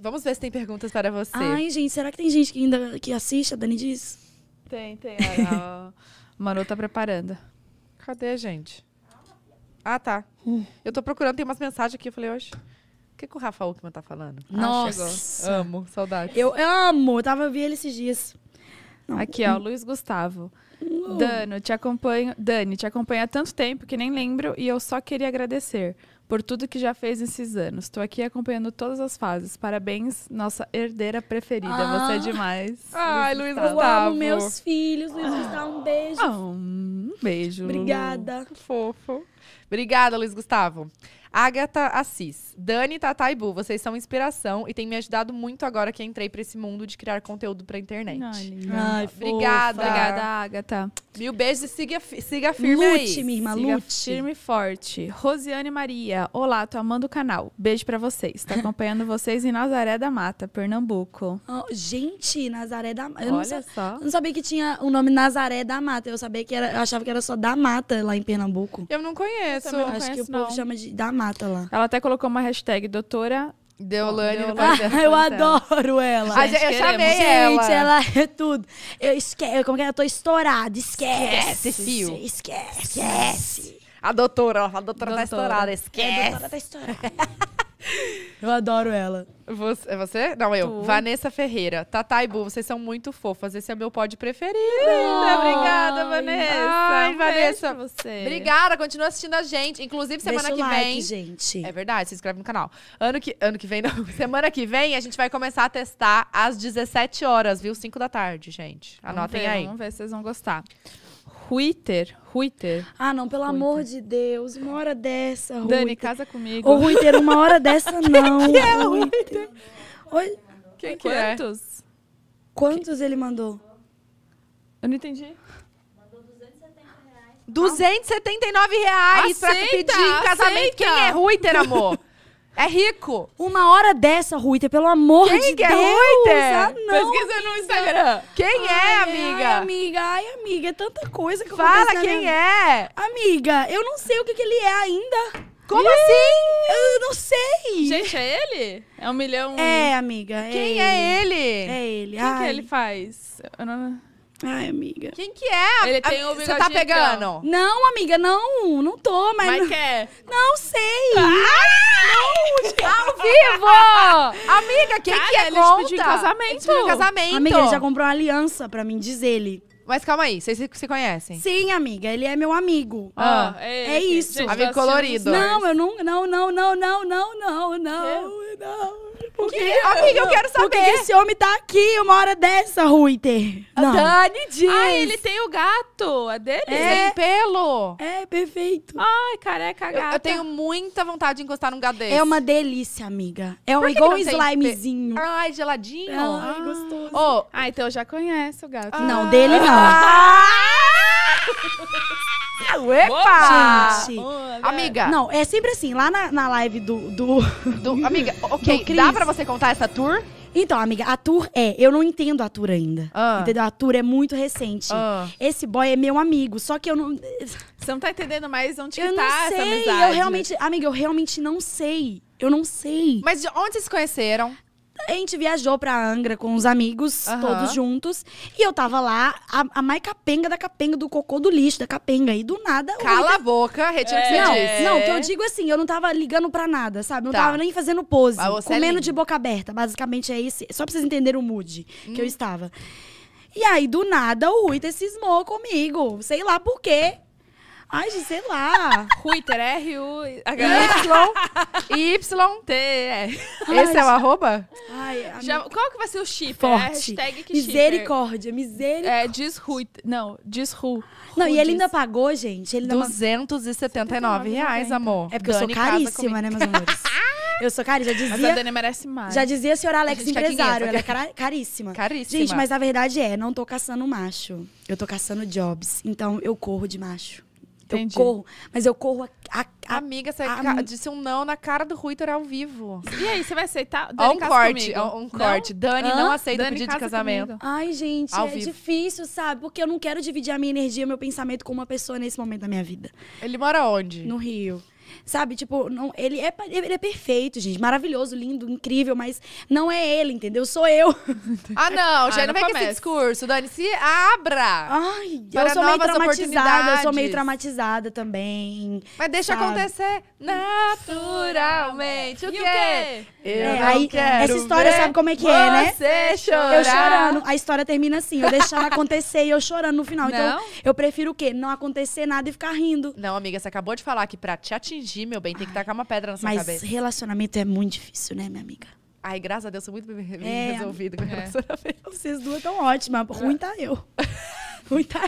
Vamos ver se tem perguntas para você. Ai, gente, será que tem gente que ainda que assiste a Dani diz? Tem, tem. A Manu tá preparando. Cadê, gente? Ah, tá. Hum. Eu tô procurando, tem umas mensagens aqui. Eu falei, oxe, o que, que o Rafa Uckman tá falando? Ah, Nossa. Ah, amo, saudade. Eu amo, eu tava vendo ele esses dias. Não. Aqui, ó, Luiz Gustavo. Uh. Dano, te acompanho. Dani, te acompanha há tanto tempo que nem lembro e eu só queria agradecer por tudo que já fez nesses anos. Estou aqui acompanhando todas as fases. Parabéns, nossa herdeira preferida. Ah. Você é demais. Ai, Luiz Gustavo. Eu amo meus filhos. Luiz Gustavo, um beijo. Ah, um beijo. Obrigada. Fofo. Obrigada, Luiz Gustavo. Agatha Assis. Dani, Tata e Bu, vocês são inspiração e têm me ajudado muito agora que entrei para esse mundo de criar conteúdo pra internet. Ai, Ai obrigada. Obrigada, Agatha. Mil beijos e siga, siga firme lute, aí. Lute, minha irmã, siga lute. firme e forte. Rosiane Maria. Olá, tô amando o canal. Beijo para vocês. Tô acompanhando vocês em Nazaré da Mata, Pernambuco. Oh, gente, Nazaré da Mata. Olha não, só. Eu não sabia que tinha o nome Nazaré da Mata. Eu sabia que era, eu achava que era só da Mata lá em Pernambuco. Eu não conheço. Eu não Acho conheço, que o povo não. chama de da Mata mata lá. Ela até colocou uma hashtag, doutora Deolane ah, Eu adoro ela. A gente, eu chamei gente, ela. Gente, ela é tudo. Eu esqueço, como que é? Eu tô estourada. Esquece, esquece fio. Esquece. esquece. A doutora, ó, a doutora, doutora tá estourada. Esquece. É, a doutora tá estourada. Eu adoro ela. Você, é você? Não, eu. Tu. Vanessa Ferreira. Tatá e Bu, vocês são muito fofas. Esse é o meu pod preferido. Oh, Obrigada, Vanessa. Ai, um Vanessa. Você. Obrigada, continua assistindo a gente. Inclusive, semana Deixa que like, vem. gente. É verdade, se inscreve no canal. Ano que, ano que vem, não. semana que vem, a gente vai começar a testar às 17 horas, viu? 5 da tarde, gente. Anotem vamos ver, aí. Vamos ver se vocês vão gostar. Twitter. Twitter. Ah, não, pelo Ruiter. amor de Deus, uma hora dessa, Ruiter. Dani, casa comigo. Ô, Ruiter, uma hora dessa não. Quem que é, Ruiter? Oi. Quem que é? Quantos? É? Quantos ele mandou? Eu não entendi. Mandou 270 reais. 279 reais aceita, pra pedir em casamento. Aceita. Quem é Ruiter, amor? É rico. Uma hora dessa, Ruiter, pelo amor Quem de que é Deus. Quem é Ruiter? Ah, não. Pesquisa no Instagram. Quem ai, é, amiga? Ai, amiga. Ai, amiga. É tanta coisa que Fala quem minha... é. Amiga, eu não sei o que, que ele é ainda. Como Ih! assim? Eu não sei. Gente, é ele? É um milhão. É, amiga. Quem é, é ele? É ele. É ele. que ele faz? Eu não... Ai, amiga. Quem que é? Ele tem o Você tá pegando? Não, amiga, não. Não tô, mas... Mas não... quer? Não sei. Ah! Não! Ao vivo! amiga, quem Cara, que é? Ele é Conta. te pediu em casamento. Ele te pediu em casamento. Amiga, ele já comprou uma aliança pra mim, diz ele. Mas calma aí, vocês se conhecem? Sim, amiga, ele é meu amigo. Ah, ah é, é isso. Gente, amigo colorido. Não, eu não, não, não, não, não, não, não, não, não. Por que, que, amiga, eu quero saber. Por que esse homem tá aqui uma hora dessa, Ruiter? Não. Dani diz. Ah, ele tem o gato. É dele? É. Tem pelo. É, perfeito. Ai, careca, gata. Eu, eu, tenho muita vontade de encostar num gato desse. É uma delícia, amiga. É um, igual um slimezinho. Tem... Ai, geladinho. Ai, ah. É gostoso. Oh. Ah, então eu já conheço o gato. Não, dele não. Ah! Epa! Gente, amiga. Não, é sempre assim, lá na, na live do, do, do. amiga, ok, do dá pra você contar essa tour? Então, amiga, a tour é. Eu não entendo a tour ainda. Ah. Entendeu? A tour é muito recente. Ah. Esse boy é meu amigo, só que eu não. Você não tá entendendo mais onde eu que não tá sei. essa amizade. Eu realmente. Amiga, eu realmente não sei. Eu não sei. Mas de onde vocês se conheceram? a gente viajou pra Angra com os amigos, todos juntos. E eu tava lá, a, a mais capenga da capenga, do cocô do lixo, da capenga. E do nada. Cala a boca, retira o que você não, disse. Não, que eu digo assim, eu não tava ligando pra nada, sabe? Não tá. tava nem fazendo pose. É comendo é de boca aberta. Basicamente é esse. Só pra vocês entenderem o mood hum. que eu hum. estava. E aí, do nada, o te cismou comigo. Sei lá por quê. Ai, sei lá. Twitter, R-U-Y-Y-T-E. Esse é o arroba? Ai, qual que vai ser o chip? É Forte. É hashtag que misericórdia, Misericórdia, É, É, desru. Não, desru. Não, e ele ainda pagou, gente. Ele ainda 279 reais, amor. É porque Dani eu sou caríssima, né, meus amores? Eu sou caríssima. Já dizia, mas a Dani merece mais. Já dizia a senhora Alex a empresário. ela é caríssima. Caríssima. Gente, mas a verdade é, não tô caçando macho. Eu tô caçando jobs. Então eu corro de macho. Entendi. Eu corro, mas eu corro a, a, Amiga, você a, disse um não na cara do Ruiter ao vivo. E aí, você vai aceitar? Dani, um corte, um corte. Não? Dani Hã? não aceita Dani pedido de casamento. Comigo. Ai, gente, ao é vivo. difícil, sabe? Porque eu não quero dividir a minha energia, meu pensamento com uma pessoa nesse momento da minha vida. Ele mora onde? No Rio. Sabe? Tipo, não, ele, é, ele é perfeito, gente. Maravilhoso, lindo, incrível, mas não é ele, entendeu? Sou eu. Ah, não, já ah, não, vem com esse discurso. Dani, se abra! Ai, eu sou meio traumatizada, eu sou meio traumatizada também. Mas deixa sabe? acontecer naturalmente. O quê? O quê? Eu é, aí, Essa história sabe como é que é, né? chorar. Eu chorando. A história termina assim, eu deixando acontecer e eu chorando no final. Então, não? Então, eu prefiro o quê? Não acontecer nada e ficar rindo. Não, amiga, você acabou de falar que pra te atingir atingir, meu bem. Tem que tacar uma pedra na sua mas cabeça. Mas relacionamento é muito difícil, né, minha amiga? Ai, graças a Deus, sou muito bem, bem é, resolvida com é. relacionamento. Vocês duas estão ótimas. Ruim é. tá eu. Ruim tá